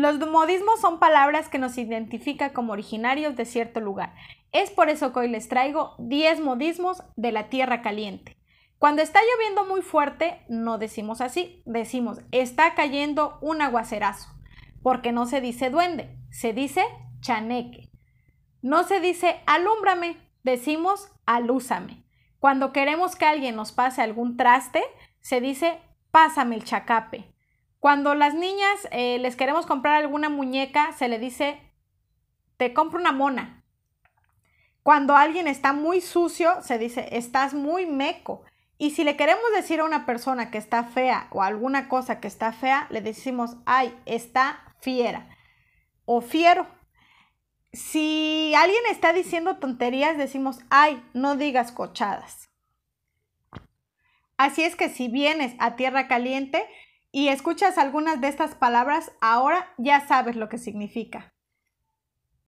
Los modismos son palabras que nos identifican como originarios de cierto lugar. Es por eso que hoy les traigo 10 modismos de la tierra caliente. Cuando está lloviendo muy fuerte, no decimos así, decimos está cayendo un aguacerazo, porque no se dice duende, se dice chaneque. No se dice alúmbrame, decimos alúzame. Cuando queremos que alguien nos pase algún traste, se dice pásame el chacape. Cuando las niñas eh, les queremos comprar alguna muñeca, se le dice, te compro una mona. Cuando alguien está muy sucio, se dice, estás muy meco. Y si le queremos decir a una persona que está fea o alguna cosa que está fea, le decimos, ay, está fiera o fiero. Si alguien está diciendo tonterías, decimos, ay, no digas cochadas. Así es que si vienes a tierra caliente, y escuchas algunas de estas palabras, ahora ya sabes lo que significa.